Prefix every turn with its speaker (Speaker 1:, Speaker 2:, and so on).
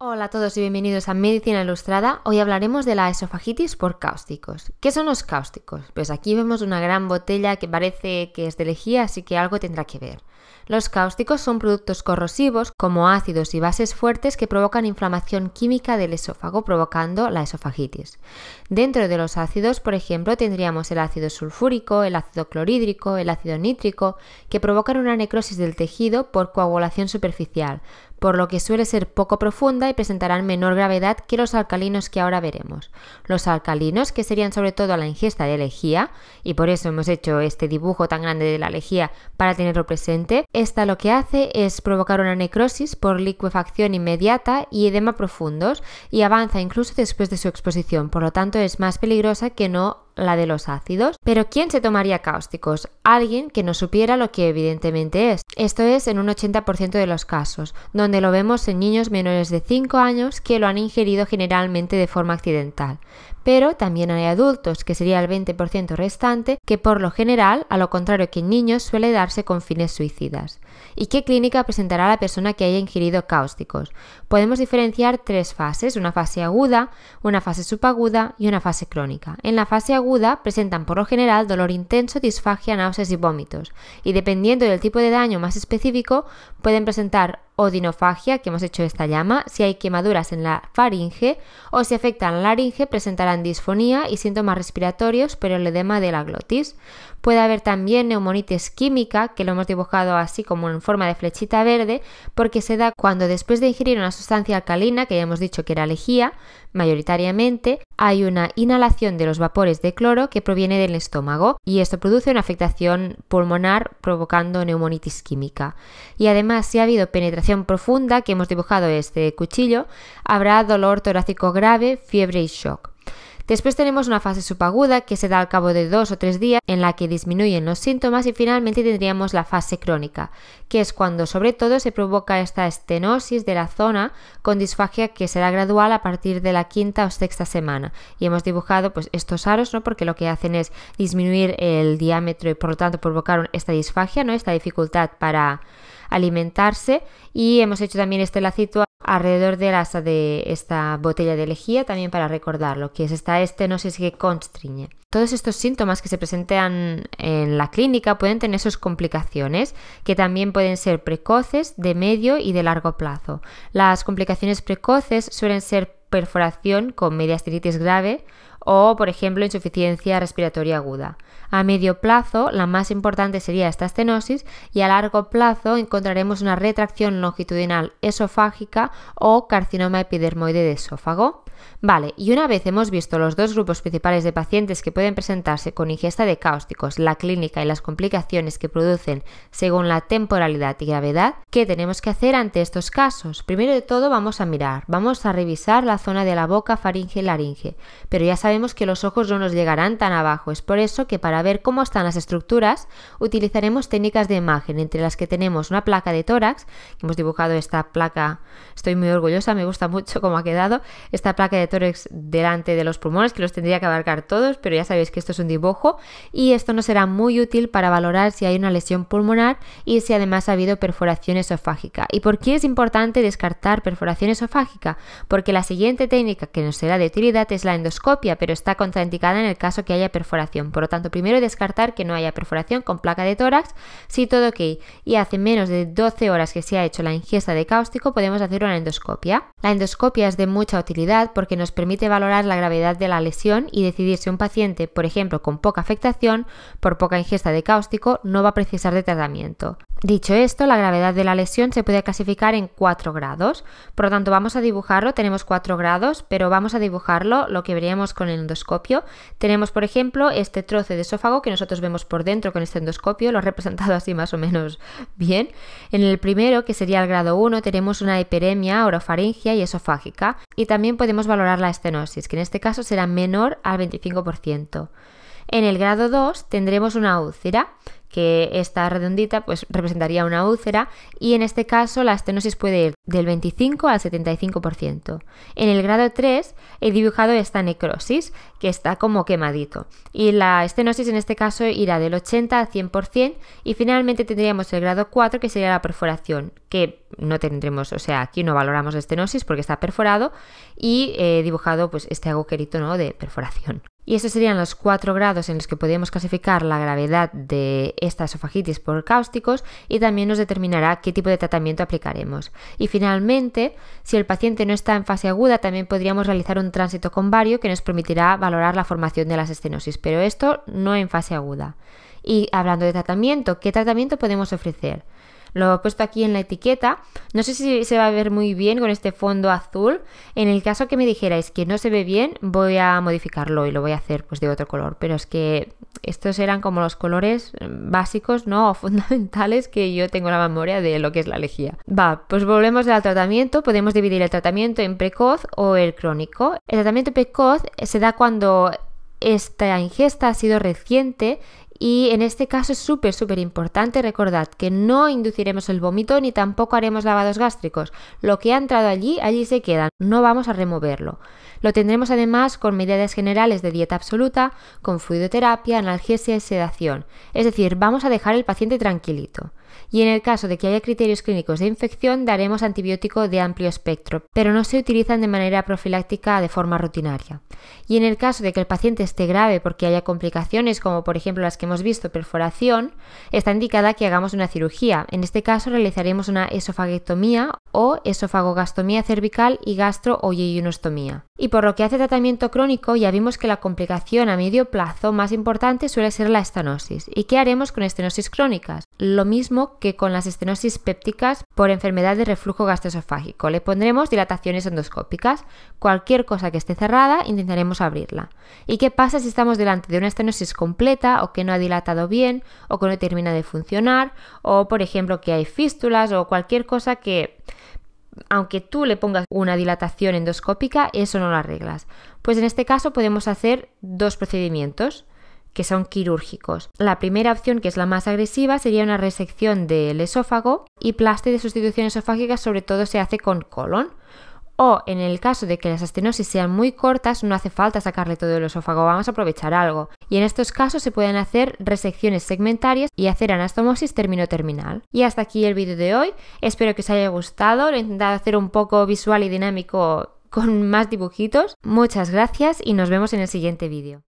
Speaker 1: Hola a todos y bienvenidos a Medicina Ilustrada. Hoy hablaremos de la esofagitis por cáusticos. ¿Qué son los cáusticos? Pues aquí vemos una gran botella que parece que es de lejía, así que algo tendrá que ver. Los cáusticos son productos corrosivos como ácidos y bases fuertes que provocan inflamación química del esófago provocando la esofagitis. Dentro de los ácidos, por ejemplo, tendríamos el ácido sulfúrico, el ácido clorhídrico, el ácido nítrico, que provocan una necrosis del tejido por coagulación superficial, por lo que suele ser poco profunda y presentarán menor gravedad que los alcalinos que ahora veremos. Los alcalinos, que serían sobre todo la ingesta de lejía, y por eso hemos hecho este dibujo tan grande de la lejía para tenerlo presente, esta lo que hace es provocar una necrosis por liquefacción inmediata y edema profundos, y avanza incluso después de su exposición, por lo tanto es más peligrosa que no la de los ácidos. Pero ¿quién se tomaría cáusticos? Alguien que no supiera lo que evidentemente es. Esto es en un 80% de los casos, donde lo vemos en niños menores de 5 años que lo han ingerido generalmente de forma accidental. Pero también hay adultos, que sería el 20% restante, que por lo general, a lo contrario que en niños, suele darse con fines suicidas. ¿Y qué clínica presentará la persona que haya ingerido cáusticos? Podemos diferenciar tres fases, una fase aguda, una fase subaguda y una fase crónica. En la fase aguda, presentan por lo general dolor intenso, disfagia, náuseas y vómitos, y dependiendo del tipo de daño más específico pueden presentar o dinofagia, que hemos hecho esta llama, si hay quemaduras en la faringe o si afectan la laringe presentarán disfonía y síntomas respiratorios, pero el edema de la glotis. Puede haber también neumonitis química, que lo hemos dibujado así como en forma de flechita verde, porque se da cuando después de ingerir una sustancia alcalina, que ya hemos dicho que era lejía, mayoritariamente, hay una inhalación de los vapores de cloro que proviene del estómago y esto produce una afectación pulmonar provocando neumonitis química. Y además, si ha habido penetración profunda que hemos dibujado este cuchillo, habrá dolor torácico grave, fiebre y shock. Después tenemos una fase subaguda que se da al cabo de dos o tres días en la que disminuyen los síntomas y finalmente tendríamos la fase crónica, que es cuando sobre todo se provoca esta estenosis de la zona con disfagia que será gradual a partir de la quinta o sexta semana. Y hemos dibujado pues estos aros, ¿no? Porque lo que hacen es disminuir el diámetro y por lo tanto provocar esta disfagia, ¿no? Esta dificultad para alimentarse y hemos hecho también este lacito alrededor del asa de esta botella de lejía también para recordarlo, que es esta estenosis que constriñe. Todos estos síntomas que se presentan en la clínica pueden tener sus complicaciones, que también pueden ser precoces, de medio y de largo plazo. Las complicaciones precoces suelen ser perforación con mediastinitis grave, o, por ejemplo, insuficiencia respiratoria aguda. A medio plazo, la más importante sería esta estenosis y a largo plazo encontraremos una retracción longitudinal esofágica o carcinoma epidermoide de esófago. Vale, y una vez hemos visto los dos grupos principales de pacientes que pueden presentarse con ingesta de cáusticos, la clínica y las complicaciones que producen según la temporalidad y gravedad, ¿qué tenemos que hacer ante estos casos? Primero de todo vamos a mirar, vamos a revisar la zona de la boca, faringe y laringe, pero ya sabemos que los ojos no nos llegarán tan abajo, es por eso que para ver cómo están las estructuras utilizaremos técnicas de imagen, entre las que tenemos una placa de tórax, hemos dibujado esta placa, estoy muy orgullosa, me gusta mucho cómo ha quedado, esta placa de tórax delante de los pulmones, que los tendría que abarcar todos, pero ya sabéis que esto es un dibujo y esto nos será muy útil para valorar si hay una lesión pulmonar y si además ha habido perforación esofágica. ¿Y por qué es importante descartar perforación esofágica? Porque la siguiente técnica que nos será de utilidad es la endoscopia, pero está contraindicada en el caso que haya perforación. Por lo tanto, primero descartar que no haya perforación con placa de tórax. Si todo ok y hace menos de 12 horas que se ha hecho la ingesta de cáustico, podemos hacer una endoscopia. La endoscopia es de mucha utilidad porque nos permite valorar la gravedad de la lesión y decidir si un paciente, por ejemplo, con poca afectación, por poca ingesta de cáustico, no va a precisar de tratamiento. Dicho esto, la gravedad de la lesión se puede clasificar en 4 grados. Por lo tanto, vamos a dibujarlo, tenemos 4 grados, pero vamos a dibujarlo lo que veríamos con el endoscopio. Tenemos, por ejemplo, este trozo de esófago que nosotros vemos por dentro con este endoscopio, lo he representado así más o menos bien. En el primero, que sería el grado 1, tenemos una hiperemia orofaringia y esofágica. Y también podemos valorar la estenosis, que en este caso será menor al 25%. En el grado 2 tendremos una úlcera que esta redondita pues representaría una úlcera y en este caso la estenosis puede ir del 25 al 75%. En el grado 3 he dibujado esta necrosis que está como quemadito y la estenosis en este caso irá del 80 al 100% y finalmente tendríamos el grado 4 que sería la perforación que no tendremos, o sea, aquí no valoramos la estenosis porque está perforado y he dibujado pues este agujerito ¿no? de perforación. Y esos serían los cuatro grados en los que podríamos clasificar la gravedad de esta esofagitis por cáusticos y también nos determinará qué tipo de tratamiento aplicaremos. Y finalmente, si el paciente no está en fase aguda, también podríamos realizar un tránsito con vario que nos permitirá valorar la formación de las estenosis, pero esto no en fase aguda. Y hablando de tratamiento, ¿qué tratamiento podemos ofrecer? Lo he puesto aquí en la etiqueta. No sé si se va a ver muy bien con este fondo azul. En el caso que me dijerais que no se ve bien, voy a modificarlo y lo voy a hacer pues de otro color. Pero es que estos eran como los colores mm, básicos, ¿no? O fundamentales que yo tengo en la memoria de lo que es la lejía. Va, pues volvemos al tratamiento. Podemos dividir el tratamiento en precoz o el crónico. El tratamiento precoz se da cuando esta ingesta ha sido reciente y en este caso es súper, súper importante recordar que no induciremos el vómito ni tampoco haremos lavados gástricos. Lo que ha entrado allí, allí se queda, no vamos a removerlo. Lo tendremos además con medidas generales de dieta absoluta, con fluidoterapia, analgesia y sedación. Es decir, vamos a dejar el paciente tranquilito. Y en el caso de que haya criterios clínicos de infección, daremos antibiótico de amplio espectro, pero no se utilizan de manera profiláctica de forma rutinaria. Y en el caso de que el paciente esté grave porque haya complicaciones, como por ejemplo las que hemos visto perforación, está indicada que hagamos una cirugía. En este caso realizaremos una esofagectomía o esofagogastomía cervical y gastro o Y por lo que hace tratamiento crónico, ya vimos que la complicación a medio plazo más importante suele ser la estenosis. ¿Y qué haremos con estenosis crónicas? lo mismo que con las estenosis pépticas por enfermedad de reflujo gastroesofágico. Le pondremos dilataciones endoscópicas. Cualquier cosa que esté cerrada intentaremos abrirla. ¿Y qué pasa si estamos delante de una estenosis completa o que no ha dilatado bien o que no termina de funcionar o por ejemplo que hay fístulas o cualquier cosa que aunque tú le pongas una dilatación endoscópica, eso no lo arreglas. Pues en este caso podemos hacer dos procedimientos que son quirúrgicos. La primera opción, que es la más agresiva, sería una resección del esófago y plástico de sustitución esofágica sobre todo se hace con colon. O en el caso de que las estenosis sean muy cortas, no hace falta sacarle todo el esófago, vamos a aprovechar algo. Y en estos casos se pueden hacer resecciones segmentarias y hacer anastomosis término-terminal. Y hasta aquí el vídeo de hoy. Espero que os haya gustado. Lo he intentado hacer un poco visual y dinámico con más dibujitos. Muchas gracias y nos vemos en el siguiente vídeo.